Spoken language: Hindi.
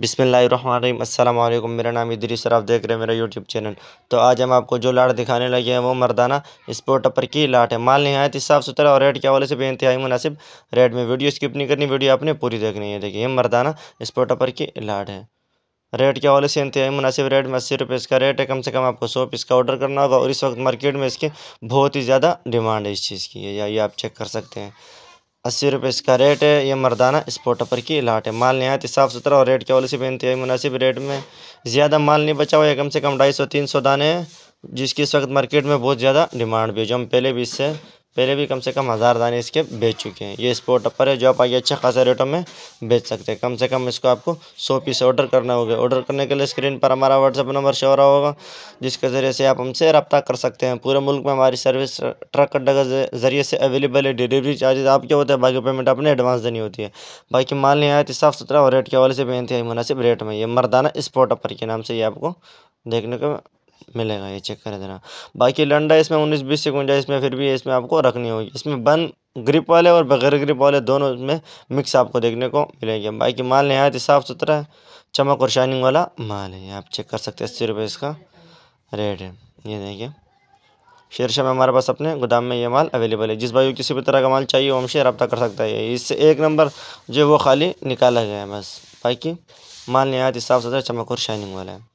बिसमीम अल्लाम मेरा नाम इदरी सर आप देख रहे हैं मेरा यूट्यूब चैनल तो आज हम आपको जो लाट दिखाने लगे हैं वो मर्दाना स्पोर्ट अपर की लाट है माल नहायत साफ़ सुथरा और रेट के हवाले से भी इंतहाई मुनासिब रेट में वीडियो स्किप नहीं करनी वीडियो आपने पूरी देखनी है देखिए ये मर्दाना स्पोर्ट अपर की लाट है रेट के हवाले से इंतहाई मुनासिब रेट में अस्सी रुपये इसका रेट है कम से कम आपको सौ पीस का ऑर्डर करना होगा और इस वक्त मार्केट में इसकी बहुत ही ज़्यादा डिमांड है इस चीज़ की या ये आप चेक कर सकते हैं अस्सी रुपये इसका रेट है ये मर्दाना स्पोर्ट पर की लाट है माल नहायत साफ़ सुथरा और रेट क्या हवाले से भी इंतहाई मुनासिब रेट में ज़्यादा माल नहीं बचा हुआ है कम से कम ढाई सौ तीन सौ दाने जिसकी इस वक्त मार्केट में बहुत ज़्यादा डिमांड भी है जो हम पहले भी इससे पहले भी कम से कम हज़ार दाने इसके बेच चुके हैं ये स्पोर्ट अपर है जो आप आइए अच्छा खासा रेटों में बेच सकते हैं कम से कम इसको आपको सौ पीस ऑर्डर करना होगा ऑर्डर करने के लिए स्क्रीन पर हमारा व्हाट्सअप नंबर शो रहा होगा जिसके ज़रिए से आप हमसे रब्ता कर सकते हैं पूरे मुल्क में हमारी सर्विस ट्रक अड्डा के ज़रिए से अवेलेबल है डिलीवरी चार्जेज आपके होते हैं बाकी पेमेंट आपने एडवांस देनी होती है बाकी माल नहीं तो साफ़ सुथरा और रेट के हवाले से है मुनासिब रेट में ये मरदाना स्पोर्ट अपर के नाम से ये आपको देखने को मिलेगा ये चेक करें ज़रा बाकी लंडा इसमें उन्नीस बीस से गुंजाइश में फिर भी इसमें आपको रखनी होगी इसमें बन ग्रिप वाले और बगैर ग्रिप वाले दोनों में मिक्स आपको देखने को मिलेंगे बाकी माल नहायत साफ़ सुथरा है चमक और शाइनिंग वाला माल है आप चेक कर सकते हैं अस्सी रुपये इसका रेट है ये देखिए शेरशाह में हमारे पास अपने गोदाम में ये माल अवेलेबल है जिस भाई को किसी भी तरह का माल चाहिए वो शेयर रब्ता कर सकता है इससे एक नंबर जो वो खाली निकाला गया है बस बाकी माल नहायत साफ़ सुथरा चमक और शाइनिंग वाला है